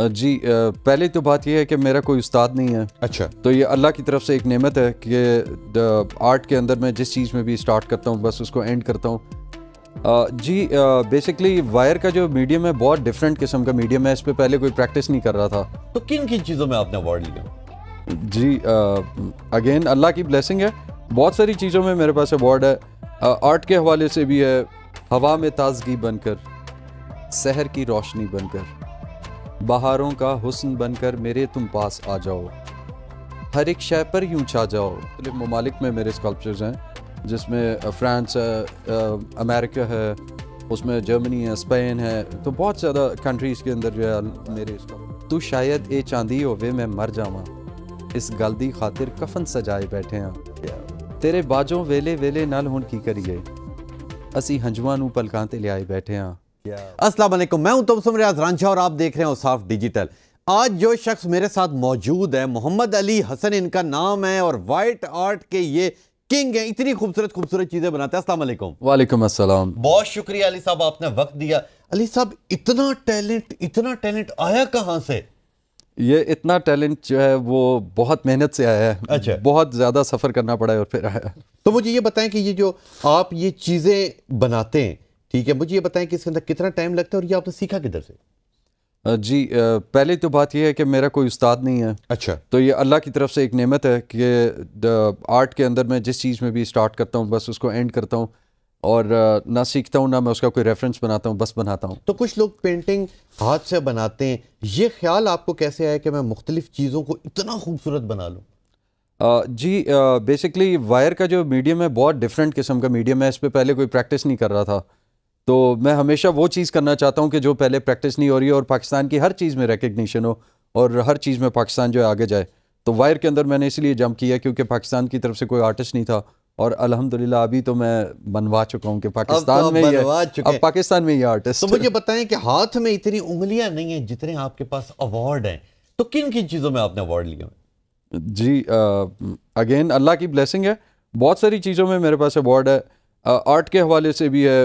जी पहले तो बात यह है कि मेरा कोई उस्ताद नहीं है अच्छा तो ये अल्लाह की तरफ से एक नेमत है कि आर्ट के अंदर मैं जिस चीज़ में भी स्टार्ट करता हूँ बस उसको एंड करता हूँ जी बेसिकली वायर का जो मीडियम है बहुत डिफरेंट किस्म का मीडियम है इस पर पहले कोई प्रैक्टिस नहीं कर रहा था तो किन किन चीज़ों में आपने अवार्ड लिया जी अगेन अल्लाह की ब्लेसिंग है बहुत सारी चीज़ों में मेरे पास अवार्ड है आर्ट के हवाले से भी है हवा में ताजगी बनकर शहर की रोशनी बनकर बहारों का हुसन बनकर मेरे तुम पास आ जाओ हर एक शह पर यूँ छा जाओ ममालिक में मेरे स्कल्पचर्स हैं जिसमें फ्रांस है अमेरिका है उसमें जर्मनी है स्पेन है तो बहुत ज़्यादा कंट्रीज़ के अंदर जो है मेरे तू शायद ये चांदी वे मैं मर जावा इस गल की खातिर कफन सजाए बैठे हाँ तेरे बाजों वेले वेले नाल हूँ की करिए असी हंजुआ पलकां ते आए बैठे हाँ अस्सलाम वालेकुम मैं हूं तुम रियाज रांझा और आप देख रहे हो साफ डिजिटल आज जो शख्स मेरे साथ मौजूद है मोहम्मद अली हसन इनका नाम है और वाइट आर्ट के ये किंग है इतनी खूबसूरत खूबसूरत चीज़ें बनाते हैं अस्सलाम वालेकुम वालेकुम बहुत शुक्रिया अली साहब आपने वक्त दिया अली साहब इतना टैलेंट इतना टैलेंट आया कहाँ से ये इतना टैलेंट जो है वो बहुत मेहनत से आया है अच्छा बहुत ज़्यादा सफ़र करना पड़ा है और फिर आया तो मुझे ये बताएं कि ये जो आप ये चीज़ें बनाते हैं ठीक है मुझे ये बताएं कि इसके अंदर कितना टाइम लगता है और ये आपने सीखा किधर से जी पहले तो बात यह है कि मेरा कोई उस्ताद नहीं है अच्छा तो ये अल्लाह की तरफ से एक नेमत है कि आर्ट के अंदर मैं जिस चीज़ में भी स्टार्ट करता हूँ बस उसको एंड करता हूँ और ना सीखता हूँ ना मैं उसका कोई रेफरेंस बनाता हूँ बस बनाता हूँ तो कुछ लोग पेंटिंग हाथ से बनाते हैं ये ख्याल आपको कैसे आया कि मैं मुख्तलिफ़ चीज़ों को इतना खूबसूरत बना लूँ जी बेसिकली वायर का जो मीडियम है बहुत डिफरेंट किस्म का मीडियम है इस पर पहले कोई प्रैक्टिस नहीं कर रहा था तो मैं हमेशा वो चीज़ करना चाहता हूँ कि जो पहले प्रैक्टिस नहीं हो रही है और पाकिस्तान की हर चीज़ में रिकग्निशन हो और हर चीज़ में पाकिस्तान जो है आगे जाए तो वायर के अंदर मैंने इसलिए जंप किया क्योंकि पाकिस्तान की तरफ से कोई आर्टिस्ट नहीं था और अल्हम्दुलिल्लाह अभी तो मैं बनवा चुका हूँ कि तो पाकिस्तान में अब पाकिस्तान में ही आर्टिस्ट तो मुझे बताएं कि हाथ में इतनी उंगलियाँ नहीं हैं जितने आपके पास अवार्ड हैं तो किन किन चीज़ों में आपने अवार्ड लिया जी अगेन अल्लाह की ब्लेसिंग है बहुत सारी चीज़ों में मेरे पास अवार्ड है आ, आर्ट के हवाले से भी है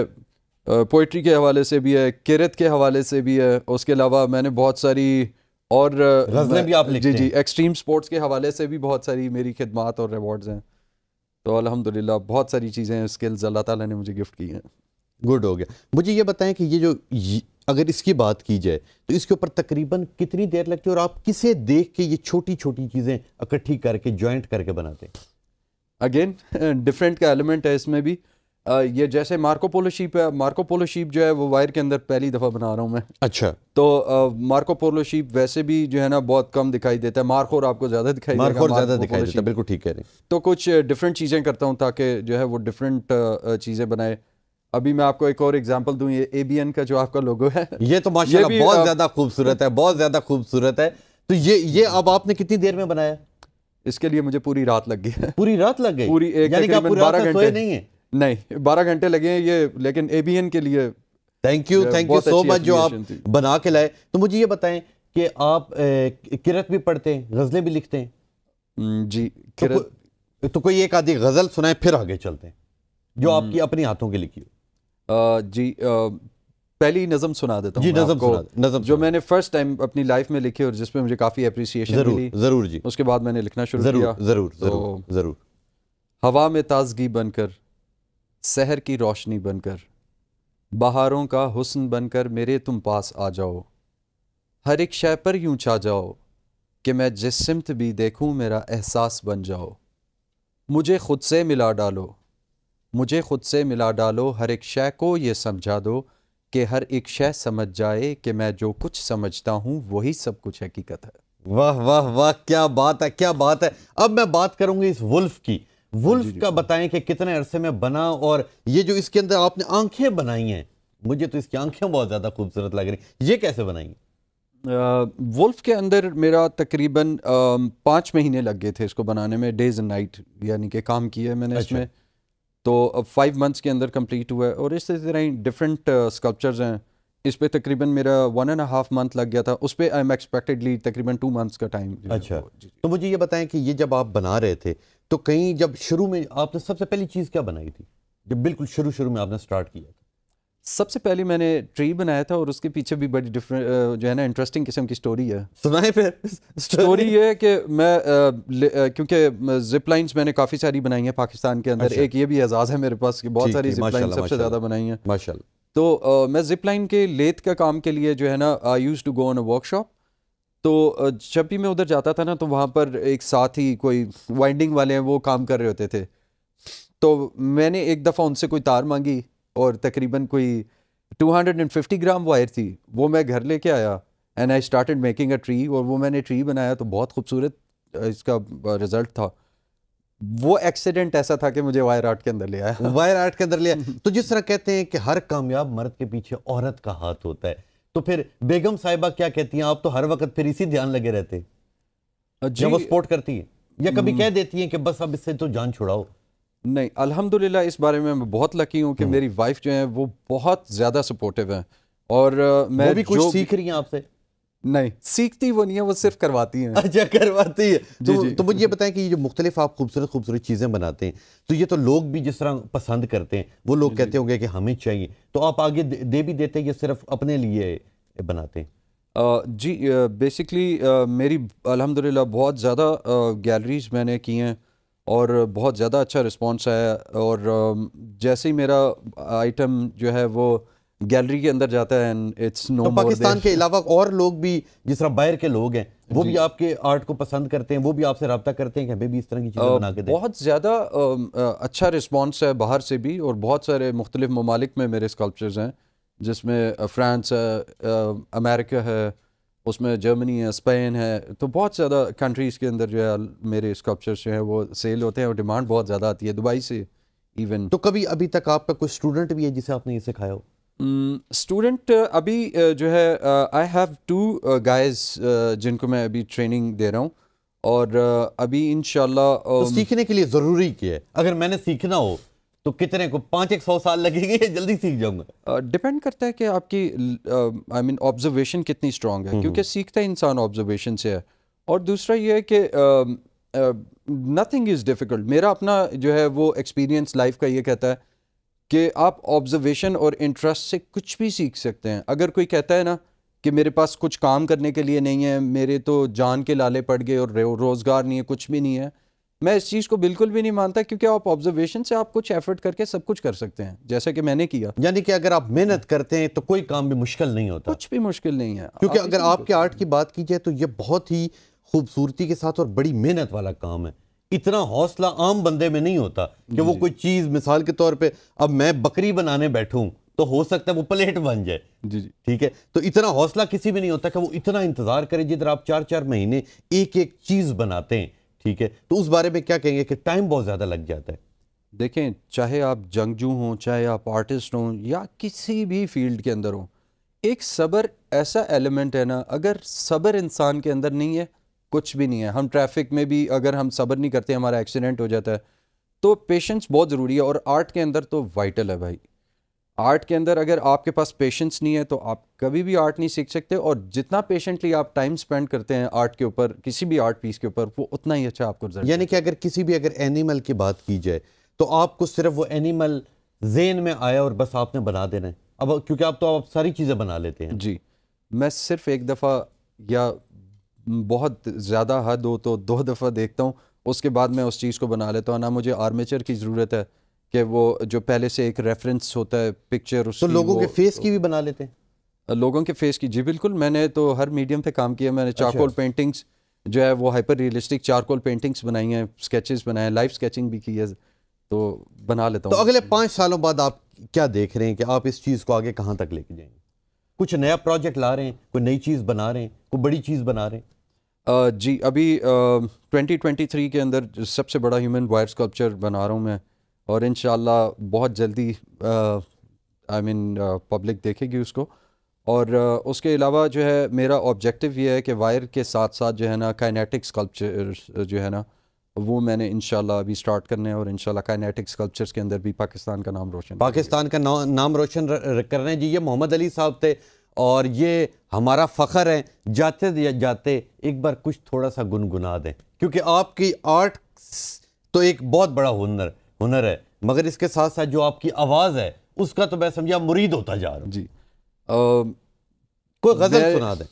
पोइट्री के हवाले से भी है किरत के हवाले से भी है उसके अलावा मैंने बहुत सारी और गज़लें भी आप लिखते जी जी एक्सट्रीम स्पोर्ट्स के हवाले से भी बहुत सारी मेरी खिदमत और रिवॉर्ड्स हैं तो अल्हम्दुलिल्लाह बहुत सारी चीज़ें स्किल्स अल्लाह ताला ने मुझे गिफ्ट की हैं गुड हो गया मुझे ये बताएं कि ये जो अगर इसकी बात की जाए तो इसके ऊपर तकरीबन कितनी देर लगती है और आप किसे देख के ये छोटी छोटी चीज़ें इकट्ठी करके जॉइंट करके बनाते हैं अगेन डिफरेंट का एलिमेंट है इसमें भी ये जैसे मार्कोपोलो शीप है मार्कोपोलो शीप जो है वो वायर के अंदर पहली दफ़ा बना रहा हूँ मैं अच्छा तो मार्कोपोलो शीप वैसे भी जो है ना बहुत कम दिखाई देता है मार्कोर आपको ज़्यादा दिखाई मार्कोर ज़्यादा दिखाई देता है बिल्कुल ठीक कह रहे हैं तो कुछ डिफरेंट चीज़ें करता हूँ ताकि जो है वो डिफरेंट चीज़ें बनाए अभी मैं आपको एक और एग्जांपल दूं ये एबीएन का जो आपका लोगो है ये तो माशाल्लाह बहुत ज़्यादा खूबसूरत है बहुत ज़्यादा खूबसूरत है तो ये ये अब आपने कितनी देर में बनाया इसके लिए मुझे पूरी रात लग गई पूरी रात लग गई पूरी एक बारह घंटे नहीं है नहीं बारह घंटे लगे हैं ये लेकिन एबीएन के लिए thank you thank you so much जो आप बना के लाए तो मुझे ये बताएं कि आप किरत भी पढ़ते हैं गज़लें भी लिखते हैं जी तो किरत तो, को, तो कोई एक आधी गज़ल सुनाए फिर आगे चलते हैं जो आपकी अपनी हाथों की लिखी हो जी आ, पहली नज़म सुना देता हूँ जी नज़म को नज़म जो मैंने फर्स्ट टाइम अपनी लाइफ में लिखी और जिसमें मुझे काफ़ी अप्रिसिएशन मिली ज़रूर जी उसके बाद मैंने लिखना शुरू किया ज़रूर तो ज़रूर ज़रूर हवा में ताजगी बनकर शहर की रोशनी बनकर बहारों का हुस्न बनकर मेरे तुम पास आ जाओ हर एक शय पर यूं छा जाओ कि मैं जिस सिमत भी देखूं मेरा एहसास बन जाओ मुझे खुद से मिला डालो मुझे खुद से मिला डालो हर एक शय को ये समझा दो कि हर एक शय समझ जाए कि मैं जो कुछ समझता हूँ वही सब कुछ हकीकत है वाह वाह वाह क्या बात है क्या बात है अब मैं बात करूंगी इस वुल्फ की हाँ, वुल्फ का बताएं कि कितने अरसे में बना और ये जो इसके अंदर आपने आंखें बनाई हैं मुझे तो इसकी आंखें बहुत ज़्यादा खूबसूरत लग रही ये कैसे बनाई वुल्फ के अंदर मेरा तकरीबन पाँच महीने लग गए थे इसको बनाने में डेज एंड नाइट यानी कि काम किया मैंने अच्छा। इसमें तो अब फाइव मंथ्स के अंदर कंप्लीट हुआ है और इससे तरह डिफरेंट स्कल्पचर्स हैं इस पर तकरीबन मेरा वन एंड हाफ मंथ लग गया था उस पर आई एम एक्सपेक्टेडली तकरीबन टू मंथ्स का टाइम अच्छा तो मुझे ये बताएं कि ये जब आप बना रहे थे तो कहीं जब शुरू में आपने सबसे पहली चीज़ क्या बनाई थी जब बिल्कुल शुरू शुरू में आपने स्टार्ट किया था सबसे पहले मैंने ट्री बनाया था और उसके पीछे भी बड़ी डिफरेंट जो है ना इंटरेस्टिंग किस्म की स्टोरी है सुनाए फिर स्टोरी ये है कि मैं क्योंकि जिप लाइन्स मैंने काफ़ी सारी बनाई हैं पाकिस्तान के अंदर अच्छा। एक ये भी एजाज़ है मेरे पास कि बहुत सारी जिप लाइन सबसे ज़्यादा बनाई हैं माशा तो आ, मैं जिप लाइन के लेथ का काम के लिए जो है ना I use to go on a workshop तो जब भी मैं उधर जाता था ना तो वहाँ पर एक साथ ही कोई वाइंडिंग वाले हैं वो काम कर रहे होते थे तो मैंने एक दफ़ा उनसे कोई तार मांगी और तकरीबन कोई 250 ग्राम वायर थी वो मैं घर लेके आया and I started making a tree और वो मैंने ट्री बनाया तो बहुत खूबसूरत इसका रिजल्ट था वो एक्सीडेंट ऐसा था कि मुझे वायर आर्ट के अंदर ले आया वायर आर्ट के अंदर ले आया तो जिस तरह कहते हैं कि हर कामयाब मर्द के पीछे औरत का हाथ होता है तो फिर बेगम साहिबा क्या कहती हैं आप तो हर वक्त फिर इसी ध्यान लगे रहते जब वो सपोर्ट करती है या कभी हम्म। कह देती हैं कि बस अब इससे तो जान छुड़ाओ नहीं अल्हम्दुलिल्लाह इस बारे में मैं बहुत लकी हूँ कि हम्म। मेरी वाइफ जो है वो बहुत ज़्यादा सपोर्टिव है और मैं वो भी कुछ सीख रही हैं आपसे नहीं सीखती वो नहीं है वो सिर्फ करवाती हैं अच्छा करवाती है जी, तो, जी. तो मुझे ये बताएं कि ये जो मुख्तलिफ आप खूबसूरत खूबसूरत चीज़ें बनाते हैं तो ये तो लोग भी जिस तरह पसंद करते हैं वो लोग कहते होंगे कि हमें चाहिए तो आप आगे दे, भी देते हैं ये सिर्फ अपने लिए बनाते हैं जी बेसिकली मेरी अलहमदिल्ला बहुत ज़्यादा गैलरीज मैंने की हैं और बहुत ज़्यादा अच्छा रिस्पॉन्स आया और जैसे ही मेरा आइटम जो है वो गैलरी के अंदर जाता है एंड इट्स नो तो पाकिस्तान के अलावा और लोग भी जिस तरह बाहर के लोग हैं वो भी आपके आर्ट को पसंद करते हैं वो भी आपसे रबता करते हैं कि हमें भी इस तरह की चीज़ें बना के दें बहुत ज़्यादा अच्छा रिस्पॉन्स है बाहर से भी और बहुत सारे मुख्तलिफ ममालिक में मेरे स्कल्पचर्स हैं जिसमें फ्रांस है अमेरिका है उसमें जर्मनी है स्पेन है तो बहुत ज़्यादा कंट्रीज़ के अंदर जो है मेरे स्कल्पचर्स जो हैं वो सेल होते हैं और डिमांड बहुत ज़्यादा आती है दुबई से इवन तो कभी अभी तक आपका कोई स्टूडेंट भी है जिसे आपने ये सिखाया हो स्टूडेंट mm, uh, अभी uh, जो है आई हैव टू गाइस जिनको मैं अभी ट्रेनिंग दे रहा हूँ और uh, अभी इन तो um, सीखने के लिए ज़रूरी क्या है अगर मैंने सीखना हो तो कितने को पाँच एक सौ साल लगेंगे जल्दी सीख जाऊंगा डिपेंड uh, करता है कि आपकी आई मीन ऑब्जर्वेशन कितनी स्ट्रांग है हम्म, क्योंकि हम्म। सीखता इंसान ऑब्जर्वेशन से है और दूसरा ये है कि नथिंग इज़ डिफ़िकल्ट मेरा अपना जो है वो एक्सपीरियंस लाइफ का ये कहता है कि आप ऑब्जर्वेशन और इंटरेस्ट से कुछ भी सीख सकते हैं अगर कोई कहता है ना कि मेरे पास कुछ काम करने के लिए नहीं है मेरे तो जान के लाले पड़ गए और रोज़गार नहीं है कुछ भी नहीं है मैं इस चीज़ को बिल्कुल भी नहीं मानता क्योंकि आप ऑब्जर्वेशन से आप कुछ एफर्ट करके सब कुछ कर सकते हैं जैसा कि मैंने किया यानी कि अगर आप मेहनत करते हैं तो कोई काम भी मुश्किल नहीं होता कुछ भी मुश्किल नहीं है क्योंकि आप अगर आपके आर्ट की बात की जाए तो ये बहुत ही खूबसूरती के साथ और बड़ी मेहनत वाला काम है इतना हौसला आम बंदे में नहीं होता कि वो कोई चीज़ मिसाल के तौर पे अब मैं बकरी बनाने बैठूं तो हो सकता है वो प्लेट बन जाए ठीक है तो इतना हौसला किसी में नहीं होता कि वो इतना इंतज़ार करें जिधर आप चार चार महीने एक एक चीज़ बनाते हैं ठीक है तो उस बारे में क्या कहेंगे कि टाइम बहुत ज़्यादा लग जाता है देखें चाहे आप जंगजू हों चाहे आप आर्टिस्ट हों या किसी भी फील्ड के अंदर हों एक सबर ऐसा एलिमेंट है ना अगर सबर इंसान के अंदर नहीं है कुछ भी नहीं है हम ट्रैफिक में भी अगर हम सब्र नहीं करते हमारा एक्सीडेंट हो जाता है तो पेशेंस बहुत ज़रूरी है और आर्ट के अंदर तो वाइटल है भाई आर्ट के अंदर अगर आपके पास पेशेंस नहीं है तो आप कभी भी आर्ट नहीं सीख सकते और जितना पेशेंटली आप टाइम स्पेंड करते हैं आर्ट के ऊपर किसी भी आर्ट पीस के ऊपर वो उतना ही अच्छा आपको यानी कि अगर किसी भी अगर एनिमल की बात की जाए तो आपको सिर्फ वो एनिमल जेन में आया और बस आपने बना देना है अब क्योंकि आप तो आप सारी चीज़ें बना लेते हैं जी मैं सिर्फ एक दफ़ा या बहुत ज़्यादा हद हो तो दो दफ़ा देखता हूँ उसके बाद मैं उस चीज़ को बना लेता हूँ ना मुझे आर्मेचर की ज़रूरत है कि वो जो पहले से एक रेफरेंस होता है पिक्चर उस तो लोगों के फेस तो की भी बना लेते हैं लोगों के फेस की जी बिल्कुल मैंने तो हर मीडियम पे काम किया मैंने चारकोल अच्छा। पेंटिंग्स जो है वो हाइपर रियलिस्टिक चारकोल पेंटिंग्स बनाई हैं स्केचेस बनाए हैं लाइव स्केचिंग भी की है तो बना लेता तो हूँ तो अगले पाँच सालों बाद आप क्या देख रहे हैं कि आप इस चीज़ को आगे कहाँ तक लेके जाएंगे कुछ नया प्रोजेक्ट ला रहे हैं कोई नई चीज़ बना रहे हैं कोई बड़ी चीज़ बना रहे हैं uh, जी अभी ट्वेंटी ट्वेंटी थ्री के अंदर सबसे बड़ा ह्यूमन वायर स्कल्पचर बना रहा हूँ मैं और इन बहुत जल्दी आई मीन पब्लिक देखेगी उसको और uh, उसके अलावा जो है मेरा ऑब्जेक्टिव ये है कि वायर के साथ साथ जो है ना काइनेटिक स्कल्पचर जो है ना वो मैंने इनशाला अभी स्टार्ट करने हैं और इनशाला काइनेटिक स्कल्पचर्स के अंदर भी पाकिस्तान का नाम रोशन पाकिस्तान का ना, नाम रोशन कर रहे हैं जी ये मोहम्मद अली साहब थे और ये हमारा फ़ख्र है जाते जाते एक बार कुछ थोड़ा सा गुनगुना दें क्योंकि आपकी आर्ट तो एक बहुत बड़ा हुनर हुनर है मगर इसके साथ साथ जो आपकी आवाज़ है उसका तो मैं समझा मुरीद होता जा रहा हूँ जी आ, कोई गज़ल सुना दें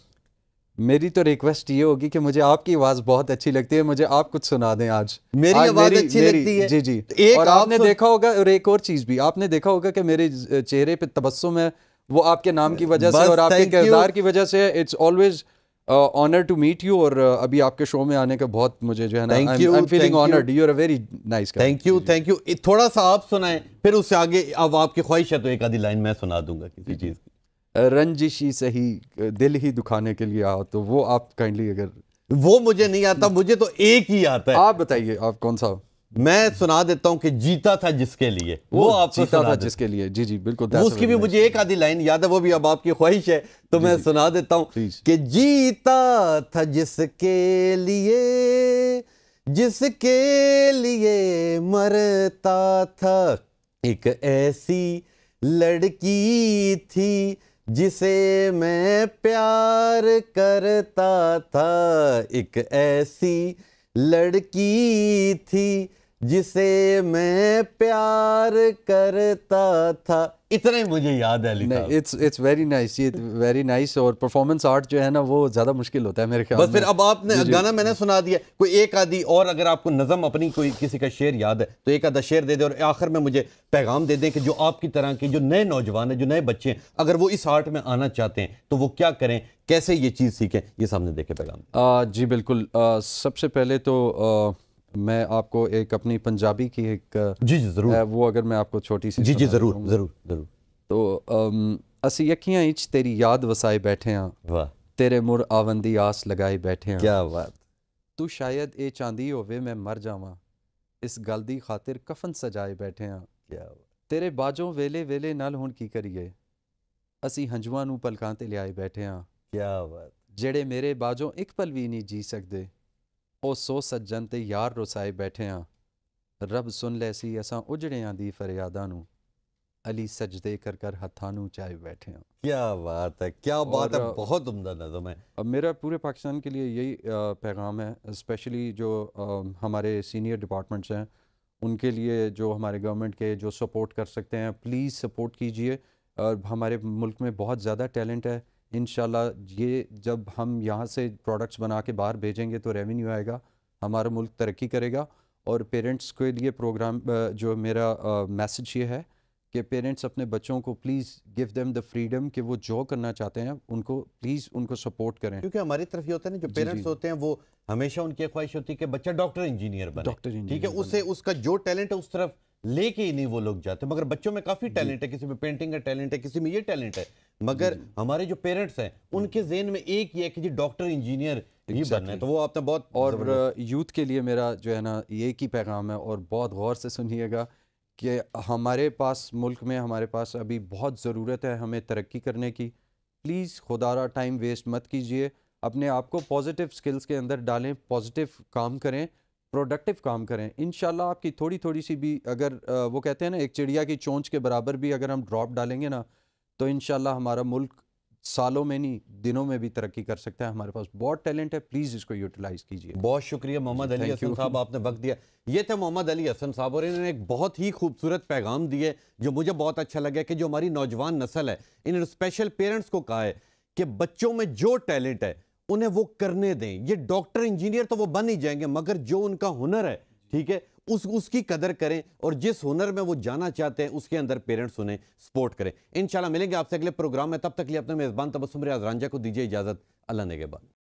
मेरी तो रिक्वेस्ट ये होगी कि मुझे आपकी आवाज बहुत अच्छी लगती है मुझे आप कुछ सुना दें आज मेरी आवाज अच्छी मेरी, लगती है जी जी तो एक और आपने आप देखा होगा और एक और चीज भी आपने देखा होगा कि मेरे चेहरे पे तबस्सुम है वो आपके नाम की वजह से और आपके किरदार की वजह से it's always honour to meet you और uh, अभी आपके शो में आने का बहुत मुझे जो है ना I am feeling honoured you are very nice thank you thank you थोड़ा सा आप सुनाएं फिर उससे आगे अब आपकी ख्वाहिश है तो एक आधी लाइन मैं सुना दूंगा किसी चीज़ की रंजिश ही सही दिल ही दुखाने के लिए आओ तो वो आप काइंडली अगर वो मुझे नहीं आता मुझे तो एक ही आता है आप बताइए आप कौन सा मैं सुना देता हूं कि जीता था जिसके लिए वो, वो आप जीता था जिसके लिए जी जी बिल्कुल उसकी भी मुझे एक आधी लाइन याद है वो भी अब आपकी ख्वाहिश है तो मैं सुना देता हूं कि जीता था जिसके लिए जिसके लिए मरता था एक ऐसी लड़की थी जिसे मैं प्यार करता था एक ऐसी लड़की थी जिसे मैं प्यार करता था इतना ही मुझे याद है इट्स इट्स वेरी नाइस ये वेरी नाइस और परफॉर्मेंस आर्ट जो है ना वो ज़्यादा मुश्किल होता है मेरे ख्याल बस फिर अब आपने गाना मैंने सुना दिया कोई एक आदि और अगर आपको नज़म अपनी कोई किसी का शेर याद है तो एक आधा शेर दे दे और आखिर में मुझे पैगाम दे दें कि जो आपकी तरह के जो नए नौजवान है जो नए बच्चे हैं अगर वो इस आर्ट में आना चाहते हैं तो वो क्या करें कैसे ये चीज़ सीखें ये सामने देखे पैगाम जी बिल्कुल सबसे पहले तो मैं आपको एक अपनी पंजाबी की एक जी जी जरूर वो अगर मैं आपको छोटी सी जी जी जरूर जरूर जरूर तो असि यकियां इच तेरी याद वसाए बैठे हां तेरे मुर आवंदी आस लगाए बैठे हां क्या बात तू शायद ये चांदी होवे मैं मर जावा इस गल दी खातिर कफन सजाए बैठे हाँ तेरे बाजों वेले वेले नाल हुन की करिए असि हंजुआ नु पलकां ते ले आए बैठे हाँ क्या बात जेड़े मेरे बाजों एक पल भी नहीं जी सकते ਉਹ ਸੋ ਸੱਜਣ ਤੇ ਯਾਰ ਰਸਾਏ ਬੈਠੇ ਆ ਰੱਬ ਸੁਣ ਲੈਸੀ ਅਸਾਂ ਉਜੜਿਆਂ ਦੀ ਫਰਿਆਦਾਂ ਨੂੰ अली दे कर कर हथानू चाय बैठे हैं क्या बात है क्या बात है बहुत उम्दा नज़म है अब मेरा पूरे पाकिस्तान के लिए यही पैगाम है स्पेशली जो हमारे सीनियर डिपार्टमेंट्स हैं उनके लिए जो हमारे गवर्नमेंट के जो सपोर्ट कर सकते हैं प्लीज़ सपोर्ट कीजिए और हमारे मुल्क में बहुत ज़्यादा टैलेंट है इन ये जब हम यहाँ से प्रोडक्ट्स बना के बाहर भेजेंगे तो रेवेन्यू आएगा हमारा मुल्क तरक्की करेगा और पेरेंट्स के लिए प्रोग्राम जो मेरा मैसेज ये है कि पेरेंट्स अपने बच्चों को please give them the freedom कि वो जो करना चाहते हैं उनको प्लीज़ उनको सपोर्ट करें क्योंकि हमारी तरफ ये होता है ना जो पेरेंट्स होते हैं वो हमेशा उनकी ख्वाहिश होती है कि बच्चा डॉक्टर इंजीनियर बने डॉक्टर ठीक है उसे उसका जो टैलेंट है उस तरफ लेके ही नहीं वो लोग जाते मगर बच्चों में काफ़ी टैलेंट है किसी में पेंटिंग का टैलेंट है किसी में ये टैलेंट है मगर हमारे जो पेरेंट्स हैं उनके जेन में एक ये है कि जी डॉक्टर इंजीनियर ही बनना है तो वो आपने तो बहुत और यूथ के लिए मेरा जो है ना ये ही पैगाम है और बहुत गौर से सुनिएगा कि हमारे पास मुल्क में हमारे पास अभी बहुत ज़रूरत है हमें तरक्की करने की प्लीज़ खुदारा टाइम वेस्ट मत कीजिए अपने आप को पॉजिटिव स्किल्स के अंदर डालें पॉजिटिव काम करें प्रोडक्टिव काम करें इन आपकी थोड़ी थोड़ी सी भी अगर वो कहते हैं ना एक चिड़िया की चोंच के बराबर भी अगर हम ड्रॉप डालेंगे ना तो इन हमारा मुल्क सालों में नहीं दिनों में भी तरक्की कर सकता है हमारे पास बहुत टैलेंट है प्लीज़ इसको यूटिलाइज कीजिए बहुत शुक्रिया मोहम्मद अली हसन साहब आपने वक्त दिया ये थे मोहम्मद अली हसन साहब और इन्होंने एक बहुत ही खूबसूरत पैगाम दिए जो मुझे बहुत अच्छा लगा कि जो हमारी नौजवान नस्ल है इन्होंने स्पेशल पेरेंट्स को कहा है कि बच्चों में जो टैलेंट है उन्हें वो करने दें ये डॉक्टर इंजीनियर तो वो बन ही जाएंगे मगर जो उनका हुनर है ठीक है उस उसकी कदर करें और जिस हुनर में वो जाना चाहते हैं उसके अंदर पेरेंट्स उन्हें सपोर्ट करें इंशाल्लाह मिलेंगे आपसे अगले प्रोग्राम में तब तक लिए अपने मेज़बान तबसम रियाज रांझा को दीजिए इजाज़त अल्लाह ने के बाद